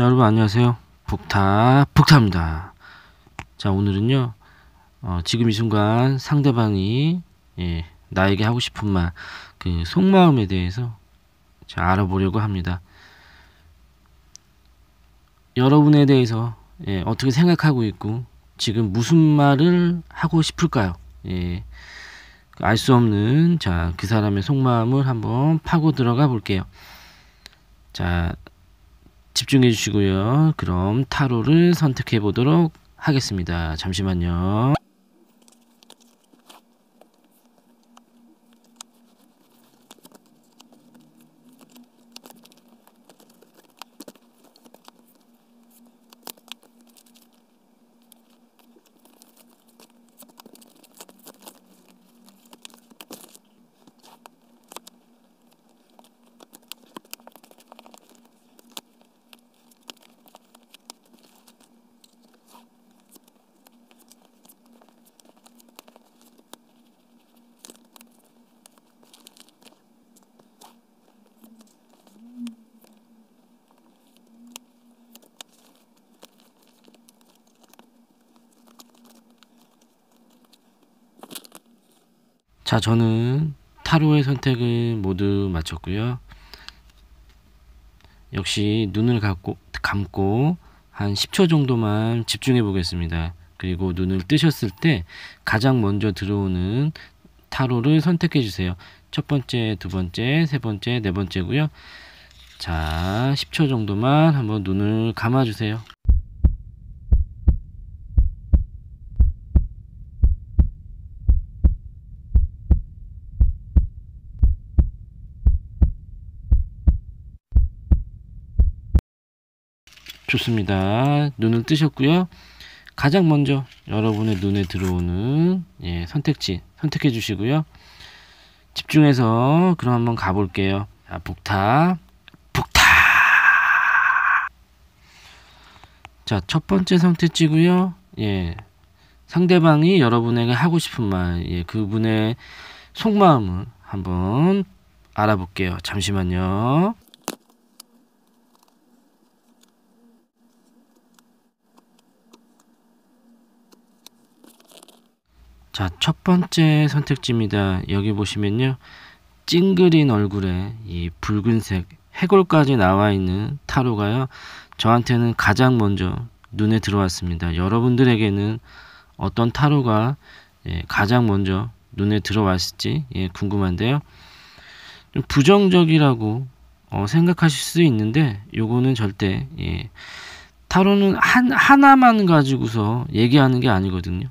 자 여러분 안녕하세요 북타 북타입니다 자 오늘은요 어, 지금 이 순간 상대방이 예, 나에게 하고 싶은 말 그 속마음에 대해서 자, 알아보려고 합니다 여러분에 대해서 예, 어떻게 생각하고 있고 지금 무슨 말을 하고 싶을까요 예, 알수 없는 자그 사람의 속마음을 한번 파고 들어가 볼게요 자 집중해 주시고요. 그럼 타로를 선택해 보도록 하겠습니다. 잠시만요. 자, 저는 타로의 선택을 모두 마쳤고요. 역시 눈을 감고, 감고 한 10초 정도만 집중해 보겠습니다. 그리고 눈을 뜨셨을 때 가장 먼저 들어오는 타로를 선택해 주세요. 첫 번째, 두 번째, 세 번째, 네 번째고요. 자, 10초 정도만 한번 눈을 감아 주세요. 좋습니다. 눈을 뜨셨고요. 가장 먼저 여러분의 눈에 들어오는 예, 선택지 선택해 주시고요. 집중해서 그럼 한번 가볼게요. 아, 북타 북타 자, 첫 번째 선택지고요. 예. 상대방이 여러분에게 하고 싶은 말, 예, 그분의 속마음을 한번 알아볼게요. 잠시만요. 자, 첫 번째 선택지입니다. 여기 보시면요. 찡그린 얼굴에 이 붉은색 해골까지 나와 있는 타로가요. 저한테는 가장 먼저 눈에 들어왔습니다. 여러분들에게는 어떤 타로가 예, 가장 먼저 눈에 들어왔을지 예, 궁금한데요. 좀 부정적이라고 어, 생각하실 수 있는데 요거는 절대 예, 타로는 한, 하나만 가지고서 얘기하는 게 아니거든요.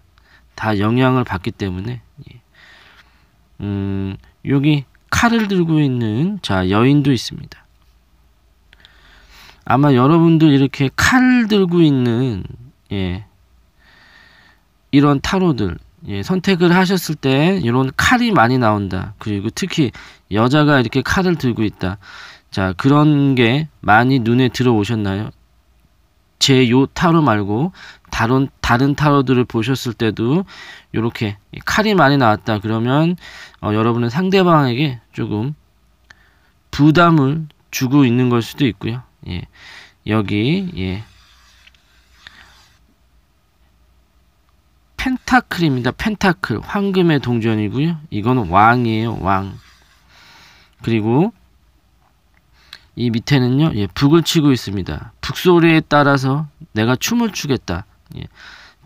다 영향을 받기 때문에 예. 음, 여기 칼을 들고 있는 자 여인도 있습니다. 아마 여러분들 이렇게 칼 들고 있는 예, 이런 타로들 예, 선택을 하셨을 때 이런 칼이 많이 나온다. 그리고 특히 여자가 이렇게 칼을 들고 있다. 자 그런 게 많이 눈에 들어오셨나요? 제요 타로 말고 다른 다른 타로들을 보셨을 때도 이렇게 칼이 많이 나왔다 그러면 어, 여러분은 상대방에게 조금 부담을 주고 있는 걸 수도 있고요. 예. 여기 예. 펜타클입니다. 펜타클 황금의 동전이고요. 이건 왕이에요. 왕. 그리고 이 밑에는요, 예, 북을 치고 있습니다. 북소리에 따라서 내가 춤을 추겠다. 예,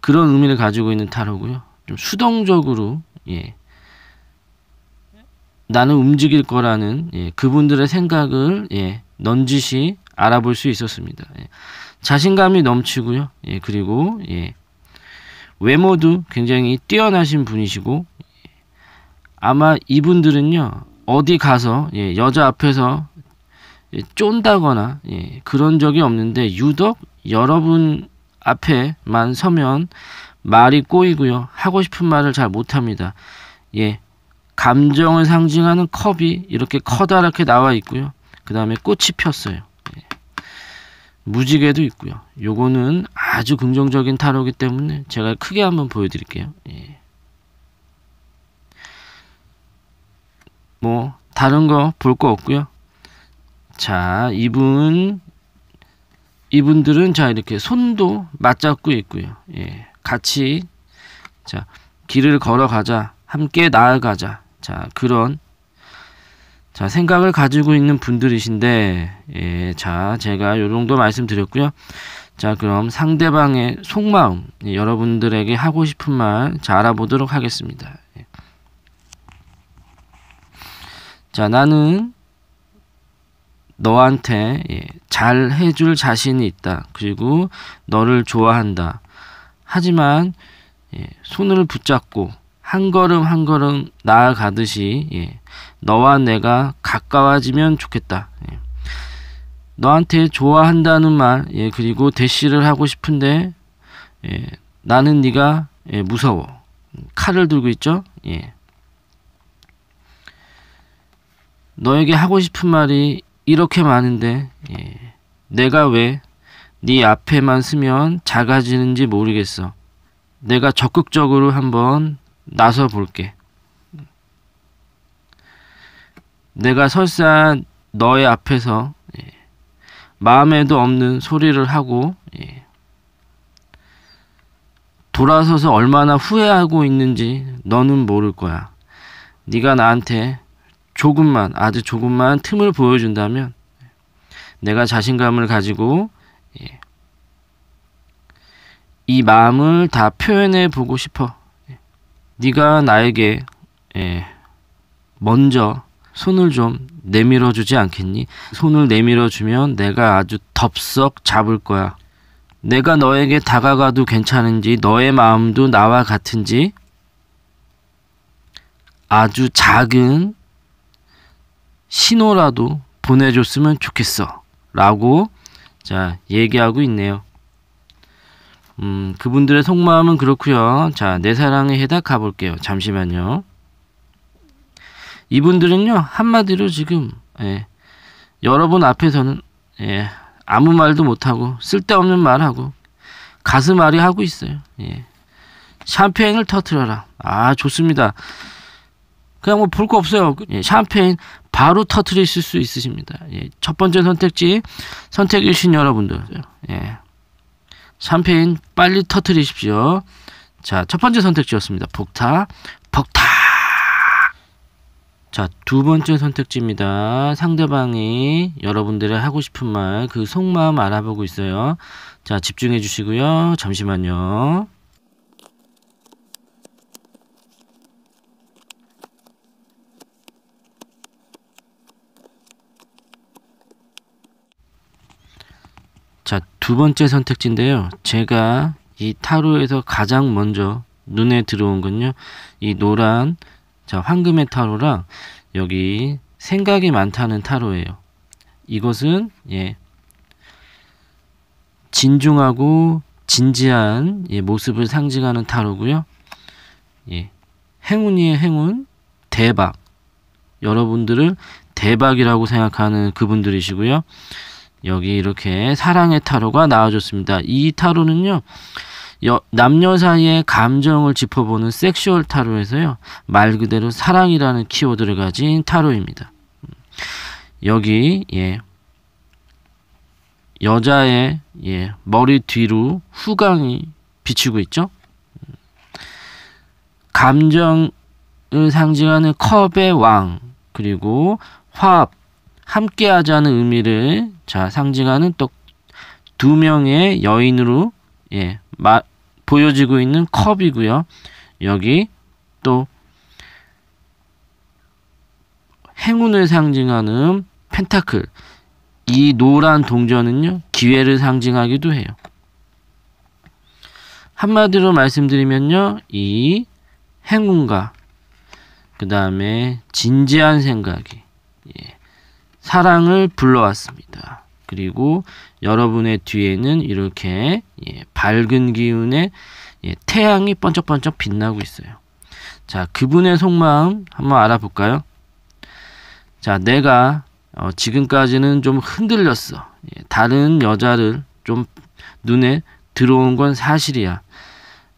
그런 의미를 가지고 있는 단어고요. 좀 수동적으로, 예, 나는 움직일 거라는 예, 그분들의 생각을 예, 넌지시 알아볼 수 있었습니다. 예, 자신감이 넘치고요. 예, 그리고 예, 외모도 굉장히 뛰어나신 분이시고 예, 아마 이분들은요 어디 가서 예, 여자 앞에서 예, 쫀다거나 예, 그런 적이 없는데 유독 여러분 앞에만 서면 말이 꼬이고요. 하고 싶은 말을 잘 못합니다. 예, 감정을 상징하는 컵이 이렇게 커다랗게 나와 있고요. 그 다음에 꽃이 폈어요. 예. 무지개도 있고요. 요거는 아주 긍정적인 타로기 때문에 제가 크게 한번 보여드릴게요. 예. 뭐 다른 거 볼 거 없고요. 자, 이분 이분들은 자 이렇게 손도 맞잡고 있고요. 예. 같이 자, 길을 걸어가자. 함께 나아가자. 자, 그런 자, 생각을 가지고 있는 분들이신데 예. 자, 제가 요 정도 말씀드렸고요. 자, 그럼 상대방의 속마음 예, 여러분들에게 하고 싶은 말 자, 알아보도록 하겠습니다. 예. 자, 나는 너한테 예, 잘 해줄 자신이 있다. 그리고 너를 좋아한다. 하지만 예, 손을 붙잡고 한 걸음 한 걸음 나아가듯이 예, 너와 내가 가까워지면 좋겠다. 너한테 좋아한다는 말 그리고 대시를 하고 싶은데 나는 네가 무서워. 칼을 들고 있죠. 너에게 하고 싶은 말이 이렇게 많은데 예. 내가 왜 네 앞에만 쓰면 작아지는지 모르겠어. 내가 적극적으로 한번 나서 볼게. 내가 설사 너의 앞에서 예. 마음에도 없는 소리를 하고 예. 돌아서서 얼마나 후회하고 있는지 너는 모를 거야. 네가 나한테 조금만 아주 조금만 틈을 보여준다면 내가 자신감을 가지고 예, 이 마음을 다 표현해 보고 싶어. 예, 네가 나에게 예, 먼저 손을 좀 내밀어 주지 않겠니? 손을 내밀어 주면 내가 아주 덥석 잡을 거야. 내가 너에게 다가가도 괜찮은지 너의 마음도 나와 같은지 아주 작은 신호라도 보내줬으면 좋겠어. 라고 자 얘기하고 있네요. 음, 그분들의 속마음은 그렇고요. 자, 내사랑에 해답 가볼게요. 잠시만요. 이분들은요 한마디로 지금 예, 여러분 앞에서는 예, 아무 말도 못하고 쓸데없는 말하고 가슴앓이 하고 있어요. 예. 샴페인을 터트려라. 아 좋습니다. 그냥 뭐 볼 거 없어요. 예, 샴페인 바로 터트리실 수 있으십니다. 예, 첫 번째 선택지 선택이신 여러분들. 예. 샴페인 빨리 터트리십시오. 자, 첫 번째 선택지였습니다. 북타, 북타. 자, 두 번째 선택지입니다. 상대방이 여러분들의 하고 싶은 말, 그 속마음 알아보고 있어요. 자, 집중해 주시고요. 잠시만요. 자, 두 번째 선택지인데요. 제가 이 타로에서 가장 먼저 눈에 들어온 건요. 이 노란 자, 황금의 타로랑 여기 생각이 많다는 타로예요. 이것은 예. 진중하고 진지한 예, 모습을 상징하는 타로고요. 예. 행운이의 행운, 대박. 여러분들을 대박이라고 생각하는 그분들이시고요. 여기 이렇게 사랑의 타로가 나와줬습니다. 이 타로는요. 여, 남녀 사이의 감정을 짚어보는 섹슈얼 타로에서요. 말 그대로 사랑이라는 키워드를 가진 타로입니다. 여기 예. 여자의 예, 머리 뒤로 후광이 비치고 있죠. 감정을 상징하는 컵의 왕 그리고 화합 함께하자는 의미를 자, 상징하는 또 두 명의 여인으로 예, 마, 보여지고 있는 컵이고요. 여기 또 행운을 상징하는 펜타클. 이 노란 동전은요, 기회를 상징하기도 해요. 한마디로 말씀드리면요, 이 행운과 그 다음에 진지한 생각이 예, 사랑을 불러왔습니다. 그리고 여러분의 뒤에는 이렇게 예, 밝은 기운의 예, 태양이 번쩍번쩍 빛나고 있어요. 자, 그분의 속마음 한번 알아볼까요? 자, 내가 어, 지금까지는 좀 흔들렸어. 예, 다른 여자를 좀 눈에 들어온 건 사실이야.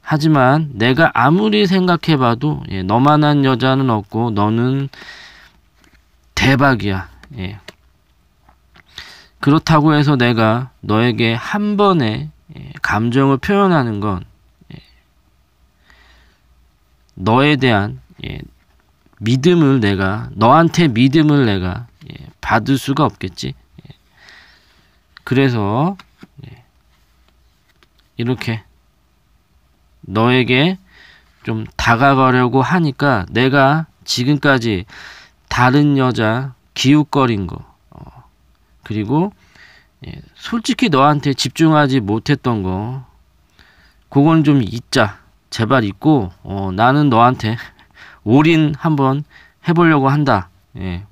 하지만 내가 아무리 생각해봐도 예, 너만한 여자는 없고 너는 대박이야. 예, 그렇다고 해서 내가 너에게 한 번에 예, 감정을 표현하는 건 예, 너에 대한 예, 믿음을 내가 너한테 믿음을 내가 받을 수가 없겠지. 그래서 이렇게 너에게 좀 다가가려고 하니까 내가 지금까지 다른 여자 기웃거린 거 그리고 예, 솔직히 너한테 집중하지 못했던 거 그건 좀 잊자 제발 잊고 어, 나는 너한테 올인 한번 해보려고 한다 예.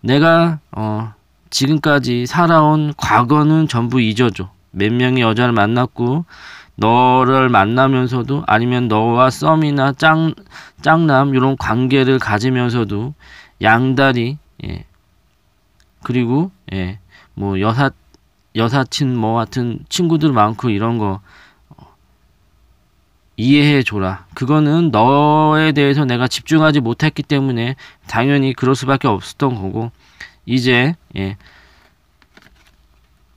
내가 어, 지금까지 살아온 과거는 전부 잊어줘 몇 명의 여자를 만났고 너를 만나면서도 아니면 너와 썸이나 짱, 짱남 이런 관계를 가지면서도 양다리 예, 그리고 예, 뭐 여사 여사친 뭐 같은 친구들 많고 이런 거 어, 이해해 줘라. 그거는 너에 대해서 내가 집중하지 못했기 때문에 당연히 그럴 수밖에 없었던 거고 이제 예,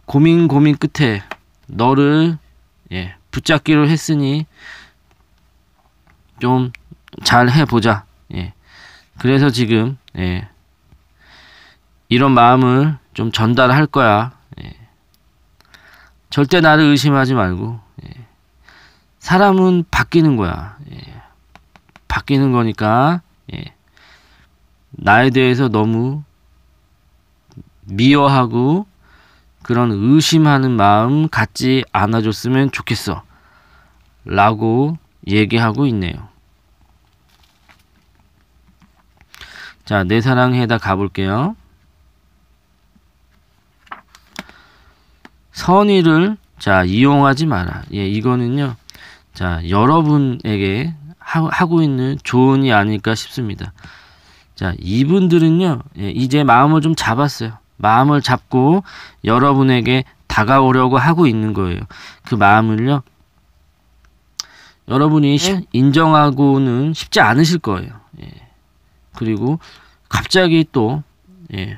고민 고민 끝에 너를 예, 붙잡기로 했으니 좀 잘 해보자. 예. 그래서 지금 예, 이런 마음을 좀 전달할 거야. 예. 절대 나를 의심하지 말고. 예. 사람은 바뀌는 거야. 예. 바뀌는 거니까, 예. 나에 대해서 너무 미워하고 그런 의심하는 마음 갖지 않아줬으면 좋겠어. 라고 얘기하고 있네요. 자, 내 사랑해다 가볼게요. 선의를 자 이용하지 마라. 예, 이거는요. 자 여러분에게 하, 고 있는 조언이 아닐까 싶습니다. 자 이분들은요 예, 이제 마음을 좀 잡았어요. 마음을 잡고 여러분에게 다가오려고 하고 있는 거예요. 그 마음을요. 여러분이 예? 인정하고는 쉽지 않으실 거예요. 예. 그리고 갑자기 또 예.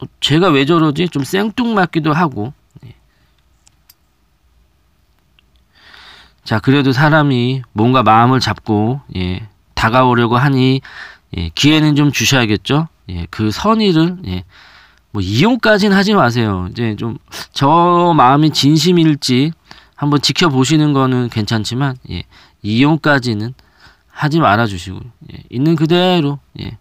어, 제가 왜 저러지? 좀 생뚱맞기도 하고 자, 그래도 사람이 뭔가 마음을 잡고, 예, 다가오려고 하니, 예, 기회는 좀 주셔야겠죠? 예, 그 선의를, 예, 뭐, 이용까지는 하지 마세요. 이제 좀, 저 마음이 진심일지 한번 지켜보시는 거는 괜찮지만, 예, 이용까지는 하지 말아주시고, 예, 있는 그대로, 예,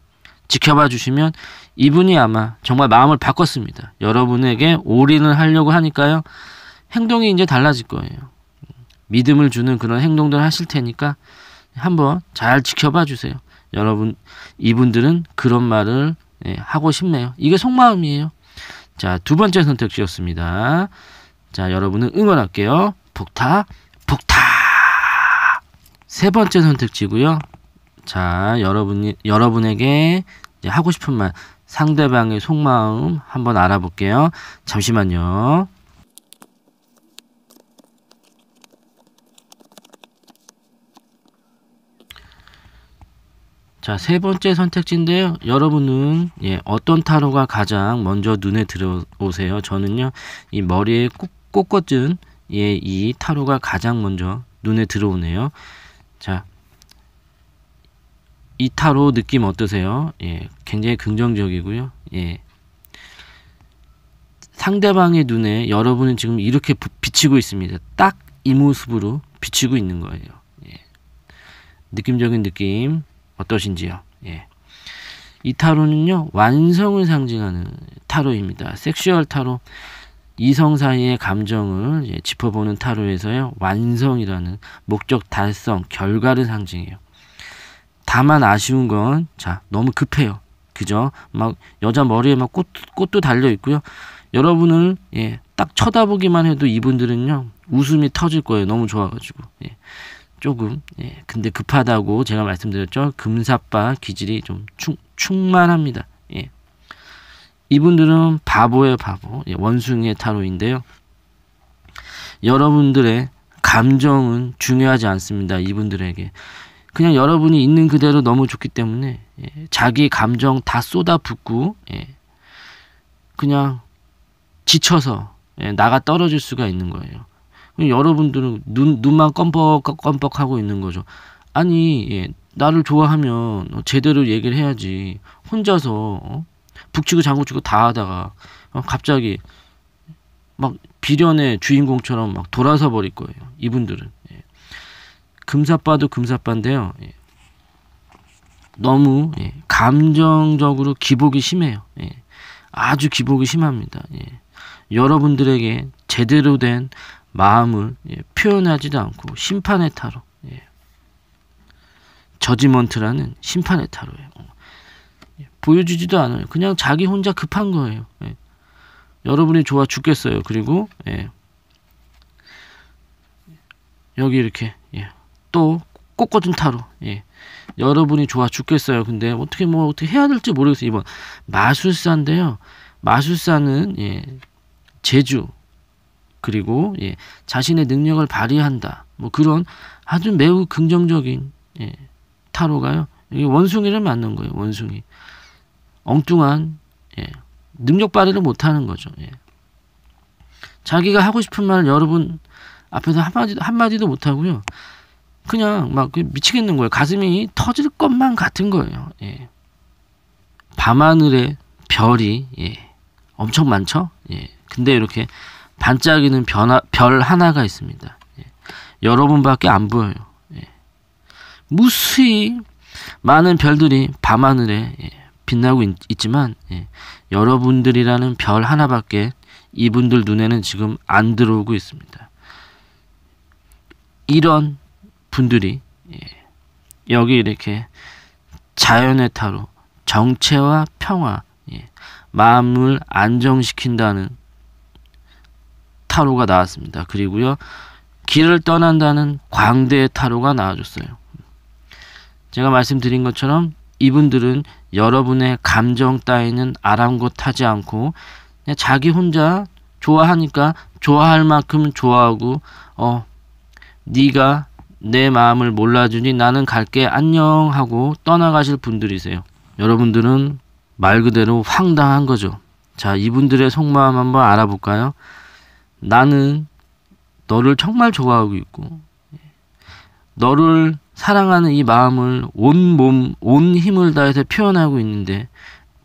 지켜봐 주시면 이분이 아마 정말 마음을 바꿨습니다. 여러분에게 올인을 하려고 하니까요. 행동이 이제 달라질 거예요. 믿음을 주는 그런 행동들 하실 테니까 한번 잘 지켜봐 주세요. 여러분 이분들은 그런 말을 예, 하고 싶네요. 이게 속마음이에요. 자, 두 번째 선택지였습니다. 자, 여러분은 응원할게요. 북타, 북타. 세 번째 선택지고요. 자, 여러분이 여러분에게 하고 싶은 말 상대방의 속마음 한번 알아볼게요. 잠시만요. 자, 세 번째 선택지인데요. 여러분은 예, 어떤 타로가 가장 먼저 눈에 들어오세요? 저는요. 이 머리에 꽂, 꽂은 예, 이 타로가 가장 먼저 눈에 들어오네요. 자, 이 타로 느낌 어떠세요? 예, 굉장히 긍정적이고요. 예. 상대방의 눈에 여러분은 지금 이렇게 비치고 있습니다. 딱 이 모습으로 비치고 있는 거예요. 예. 느낌적인 느낌. 어떠신지요? 예. 이 타로는요 완성을 상징하는 타로입니다. 섹슈얼 타로 이성 사이의 감정을 예, 짚어보는 타로에서요 완성이라는 목적 달성 결과를 상징해요. 다만 아쉬운 건 자 너무 급해요. 그죠? 막 여자 머리에 막 꽃 꽃도 달려 있고요. 여러분을 예, 딱 쳐다보기만 해도 이분들은요 웃음이 터질 거예요. 너무 좋아가지고 예. 조금 예, 근데 급하다고 제가 말씀드렸죠. 금사빠 기질이 좀 충, 충만합니다. 예. 이분들은 바보의 바보. 예, 원숭이의 타로인데요. 여러분들의 감정은 중요하지 않습니다. 이분들에게. 그냥 여러분이 있는 그대로 너무 좋기 때문에 예, 자기 감정 다 쏟아붓고 예, 그냥 지쳐서 예, 나가 떨어질 수가 있는 거예요. 여러분들은 눈, 눈만 껌뻑껌뻑 하고 있는 거죠. 아니, 예, 나를 좋아하면 어, 제대로 얘기를 해야지. 혼자서 어? 북치고 장구치고 다 하다가 어, 갑자기 막 비련의 주인공처럼 막 돌아서 버릴 거예요. 이분들은. 예. 금사빠도 금사빠인데요. 예. 너무 예. 감정적으로 기복이 심해요. 예. 아주 기복이 심합니다. 예. 여러분들에게 제대로 된 마음을 예, 표현하지도 않고 심판의 타로 예. 저지먼트라는 심판의 타로예요. 어. 예, 보여주지도 않아요. 그냥 자기 혼자 급한 거예요. 예. 여러분이 좋아 죽겠어요. 그리고 예. 여기 이렇게 예. 또 꽃꽂은 타로 여러분이 좋아 죽겠어요. 근데 어떻게 뭐 어떻게 해야 될지 모르겠어요. 이번 마술사인데요. 마술사는 제주 그리고 예, 자신의 능력을 발휘한다. 뭐 그런 아주 매우 긍정적인 예, 타로가요. 이게 원숭이를 맞는 거예요. 원숭이 엉뚱한 예, 능력 발휘를 못하는 거죠. 예. 자기가 하고 싶은 말 여러분 앞에서 한마디도, 한마디도 못하고요. 그냥 막 그 미치겠는 거예요. 가슴이 터질 것만 같은 거예요. 예. 밤하늘에 별이 예. 엄청 많죠? 예. 근데 이렇게 반짝이는 변하, 별 하나가 있습니다. 예. 여러분밖에 안 보여요. 예. 무수히 많은 별들이 밤하늘에 예. 빛나고 있, 지만 예, 여러분들이라는 별 하나밖에 이분들 눈에는 지금 안 들어오고 있습니다. 이런 분들이 예, 여기 이렇게 자연의 타로 정체와 평화 예, 마음을 안정시킨다는 타로가 나왔습니다. 그리고요. 길을 떠난다는 광대의 타로가 나와줬어요. 제가 말씀드린 것처럼 이분들은 여러분의 감정 따위는 아랑곳하지 않고 자기 혼자 좋아하니까 좋아할 만큼 좋아하고 어 네가 내 마음을 몰라주니 나는 갈게 안녕 하고 떠나가실 분들이세요. 여러분들은 말 그대로 황당한 거죠. 자 이분들의 속마음 한번 알아볼까요? 나는 너를 정말 좋아하고 있고 너를 사랑하는 이 마음을 온 몸, 온 힘을 다해서 표현하고 있는데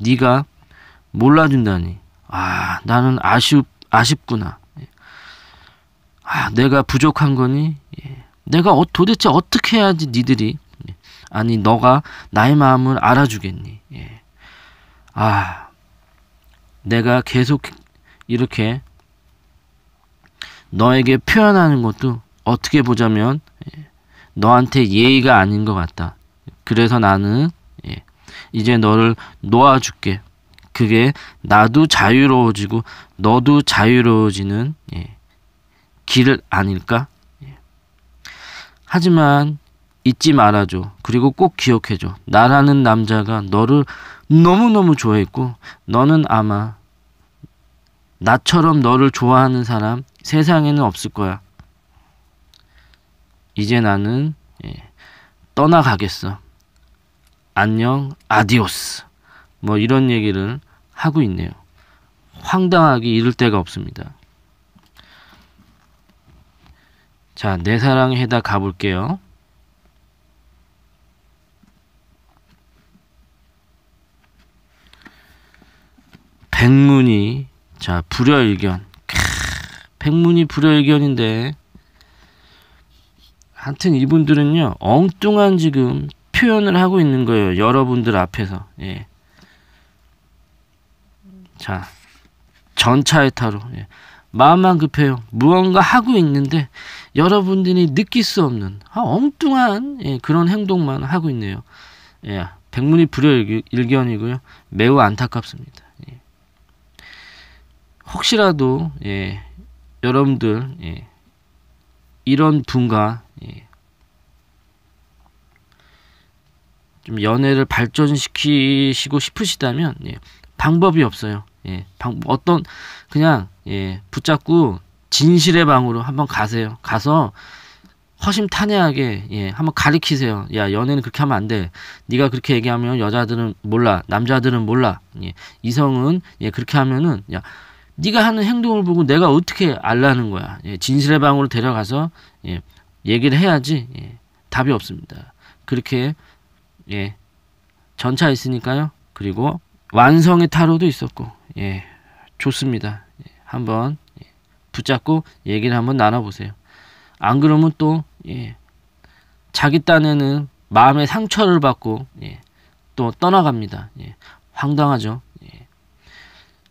네가 몰라준다니. 아, 나는 아쉽 아쉽구나. 아, 내가 부족한 거니? 예. 내가 어, 도대체 어떻게 해야지 니들이 예. 아니 너가 나의 마음을 알아주겠니? 예. 아, 내가 계속 이렇게 너에게 표현하는 것도 어떻게 보자면 예, 너한테 예의가 아닌 것 같다. 그래서 나는 예, 이제 너를 놓아줄게. 그게 나도 자유로워지고 너도 자유로워지는 예, 길 아닐까? 하지만 잊지 말아줘. 그리고 꼭 기억해줘. 나라는 남자가 너를 너무너무 좋아했고, 너는 아마 나처럼 너를 좋아하는 사람 세상에는 없을 거야. 이제 나는 예, 떠나가겠어. 안녕, 아디오스. 뭐 이런 얘기를 하고 있네요. 황당하기 이를 데가 없습니다. 자, 내 사랑해다 가볼게요. 백문이 자, 불여일견. 캬, 백문이 불여일견인데. 하여튼 이분들은요, 엉뚱한 지금 표현을 하고 있는 거예요. 여러분들 앞에서. 예. 자, 전차의 타로. 예. 마음만 급해요. 무언가 하고 있는데 여러분들이 느낄 수 없는 아, 엉뚱한 예, 그런 행동만 하고 있네요. 예, 백문이 불여일견이고요. 매우 안타깝습니다. 혹시라도 예, 여러분들 예, 이런 분과 예, 좀 연애를 발전시키시고 싶으시다면 예, 방법이 없어요. 예, 방, 어떤 그냥 예, 붙잡고 진실의 방으로 한번 가세요. 가서 허심탄회하게 예, 한번 가리키세요. 야 연애는 그렇게 하면 안 돼. 네가 그렇게 얘기하면 여자들은 몰라, 남자들은 몰라. 예, 이성은 예, 그렇게 하면은 야 네가 하는 행동을 보고 내가 어떻게 알라는 거야. 예, 진실의 방으로 데려가서 예, 얘기를 해야지 예, 답이 없습니다. 그렇게 예, 전차 있으니까요. 그리고 완성의 타로도 있었고 예, 좋습니다. 예, 한번 예, 붙잡고 얘기를 한번 나눠보세요. 안 그러면 또 예, 자기 딴에는 마음의 상처를 받고 예, 또 떠나갑니다. 예, 황당하죠.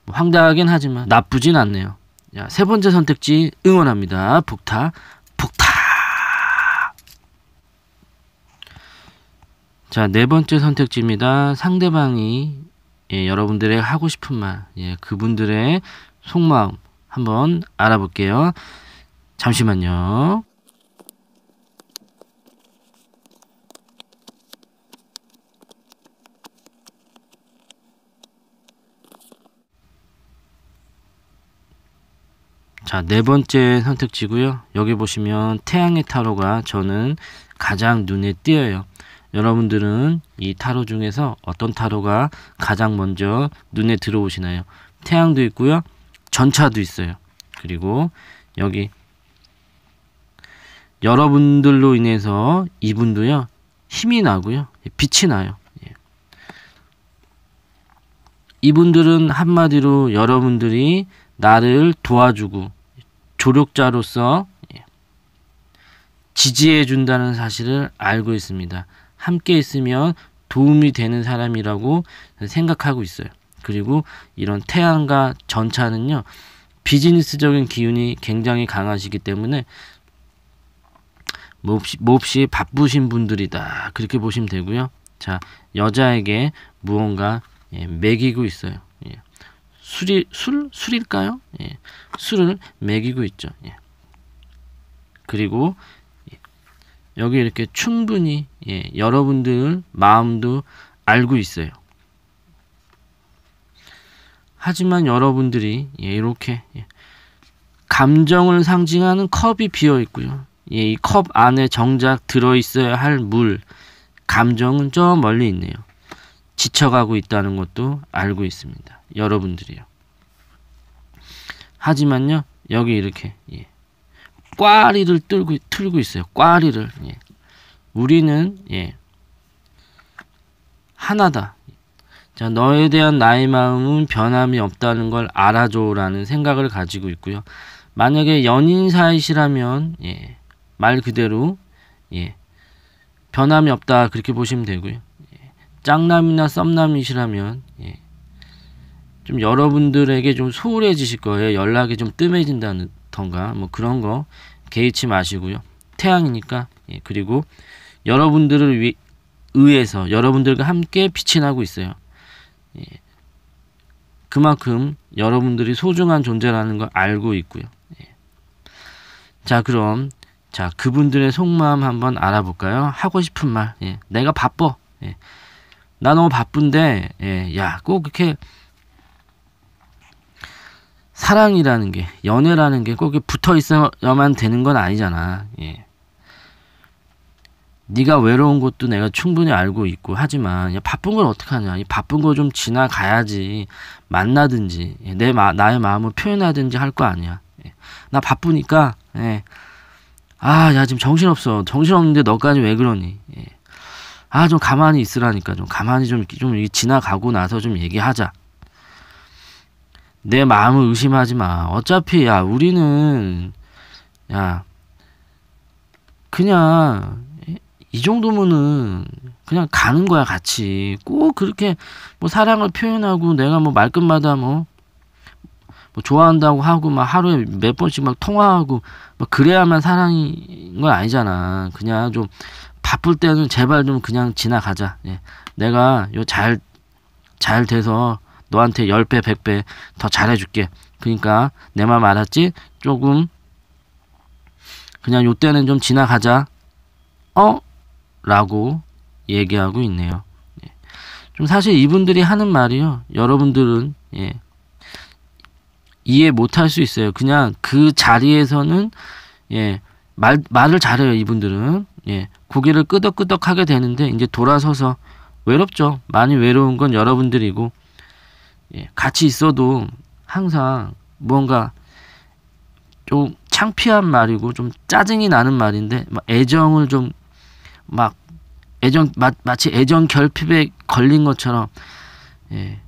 뭐 황당하긴 하지만 나쁘진 않네요. 자, 세 번째 선택지 응원합니다. 북타, 북타. 자, 네 번째 선택지입니다. 상대방이 예, 여러분들의 하고 싶은 말, 예, 그분들의 속마음 한번 알아볼게요. 잠시만요. 자, 네 번째 선택지고요. 여기 보시면 태양의 타로가 저는 가장 눈에 띄어요. 여러분들은 이 타로 중에서 어떤 타로가 가장 먼저 눈에 들어오시나요? 태양도 있고요. 전차도 있어요. 그리고 여기 여러분들로 인해서 이분도요. 힘이 나고요. 빛이 나요. 예. 이분들은 한마디로 여러분들이 나를 도와주고 조력자로서 예, 지지해 준다는 사실을 알고 있습니다. 함께 있으면 도움이 되는 사람이라고 생각하고 있어요. 그리고 이런 태양과 전차는요. 비즈니스적인 기운이 굉장히 강하시기 때문에 몹시, 몹시 바쁘신 분들이다. 그렇게 보시면 되고요. 자, 여자에게 무언가 예, 매기고 있어요. 술이 술 술일까요? 예. 술을 먹이고 있죠. 예. 그리고 예. 여기 이렇게 충분히 예, 여러분들 마음도 알고 있어요. 하지만 여러분들이 예, 이렇게 예, 감정을 상징하는 컵이 비어 있고요. 예, 이 컵 안에 정작 들어 있어야 할 물, 감정은 저 멀리 있네요. 지쳐가고 있다는 것도 알고 있습니다. 여러분들이요. 하지만요, 여기 이렇게, 예. 꽈리를 뚫고, 틀고 있어요. 꽈리를. 예. 우리는, 예. 하나다. 자, 너에 대한 나의 마음은 변함이 없다는 걸 알아줘라는 생각을 가지고 있고요. 만약에 연인 사이시라면, 예. 말 그대로, 예. 변함이 없다. 그렇게 보시면 되고요. 짱남이나 썸남이시라면 예. 좀 여러분들에게 좀 소홀해지실 거예요. 연락이 좀 뜸해진다던가 뭐 그런 거 개의치 마시고요. 태양이니까 예. 그리고 여러분들을 위, 의해서 여러분들과 함께 빛이 나고 있어요. 예. 그만큼 여러분들이 소중한 존재라는 걸 알고 있고요. 예. 자 그럼 자 그분들의 속마음 한번 알아볼까요? 하고 싶은 말. 예. 내가 바빠. 예. 나 너무 바쁜데 예, 야꼭 이렇게 사랑이라는 게 연애라는 게 꼭 붙어 있어야만 되는 건 아니잖아. 예. 네가 외로운 것도 내가 충분히 알고 있고 하지만 야, 바쁜 걸 어떻게 하냐? 이 바쁜 거 좀 지나가야지 만나든지 예, 내 마, 나의 마음을 표현하든지 할 거 아니야. 예. 나 바쁘니까 예. 아, 야 지금 정신 없어. 정신 없는데 너까지 왜 그러니? 예. 아, 좀 가만히 있으라니까. 좀 가만히 좀, 좀 지나가고 나서 좀 얘기하자. 내 마음을 의심하지 마. 어차피, 야, 우리는, 야, 그냥, 이 정도면은, 그냥 가는 거야, 같이. 꼭 그렇게, 뭐, 사랑을 표현하고, 내가 뭐, 말끝마다 뭐, 뭐 좋아한다고 하고 막 하루에 몇 번씩 막 통화하고 막 그래야만 사랑인 건 아니잖아. 그냥 좀 바쁠 때는 제발 좀 그냥 지나가자. 예. 내가 요 잘 잘 돼서 너한테 10배, 100배 더 잘해줄게. 그러니까 내맘 알았지? 조금 그냥 요때는 좀 지나가자. 어? 라고 얘기하고 있네요. 예. 좀 사실 이분들이 하는 말이요. 여러분들은 예. 이해 못할 수 있어요. 그냥 그 자리에서는 예. 말 말을 잘해요, 이분들은. 예, 고개를 끄덕끄덕하게 되는데 이제 돌아서서 외롭죠. 많이 외로운 건 여러분들이고 예, 같이 있어도 항상 뭔가 좀 창피한 말이고 좀 짜증이 나는 말인데 막 애정을 좀 막 애정 마, 마치 애정 결핍에 걸린 것처럼 예,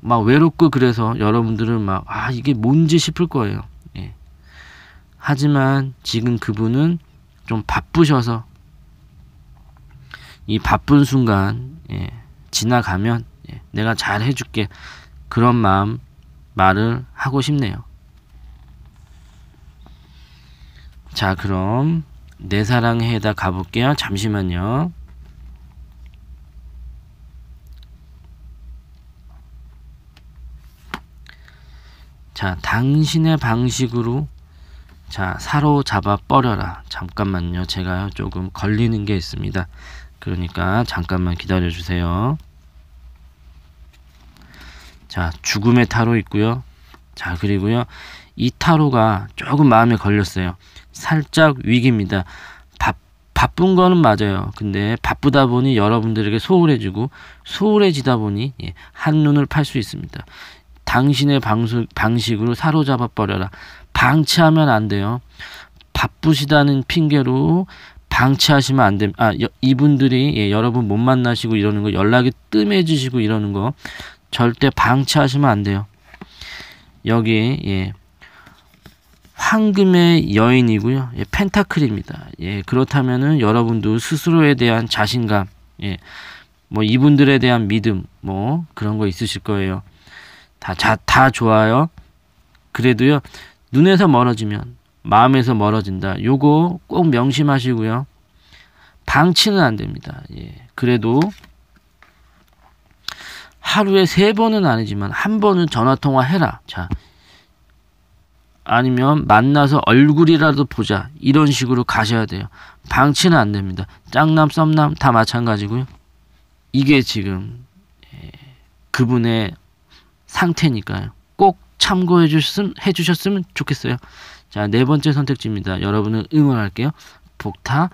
막 외롭고 그래서 여러분들은 막 아 이게 뭔지 싶을 거예요. 예. 하지만 지금 그분은 좀 바쁘셔서 이 바쁜 순간 예, 지나가면 예, 내가 잘 해줄게 그런 마음 말을 하고 싶네요. 자 그럼 내 사랑해에다 가볼게요. 잠시만요. 자, 당신의 방식으로 자, 사로잡아 버려라. 잠깐만요. 제가 조금 걸리는 게 있습니다. 그러니까 잠깐만 기다려 주세요. 자, 죽음의 타로 있고요. 자, 그리고요. 이 타로가 조금 마음에 걸렸어요. 살짝 위기입니다. 바, 바쁜 거는 맞아요. 근데 바쁘다 보니 여러분들에게 소홀해지고 소홀해지다 보니 예, 한눈을 팔 수 있습니다. 당신의 방수, 방식으로 사로잡아 버려라. 방치하면 안 돼요. 바쁘시다는 핑계로 방치하시면 안 됩니다. 아, 여, 이분들이 예, 여러분 못 만나시고 이러는 거 연락이 뜸해지시고 이러는 거 절대 방치하시면 안 돼요. 여기 예. 황금의 여인이고요. 예, 펜타클입니다. 예, 그렇다면은 여러분도 스스로에 대한 자신감, 예, 뭐 이분들에 대한 믿음, 뭐 그런 거 있으실 거예요. 다, 자, 다 좋아요. 그래도요, 눈에서 멀어지면, 마음에서 멀어진다. 요거 꼭 명심하시고요. 방치는 안 됩니다. 예. 그래도 하루에 세 번은 아니지만 한 번은 전화 통화 해라. 자. 아니면 만나서 얼굴이라도 보자. 이런 식으로 가셔야 돼요. 방치는 안 됩니다. 짱남 썸남 다 마찬가지고요. 이게 지금 예. 그분의 상태니까요. 꼭 참고해 주셨음, 해 주셨으면 좋겠어요. 자, 네 번째 선택지입니다. 여러분을 응원할게요. 복타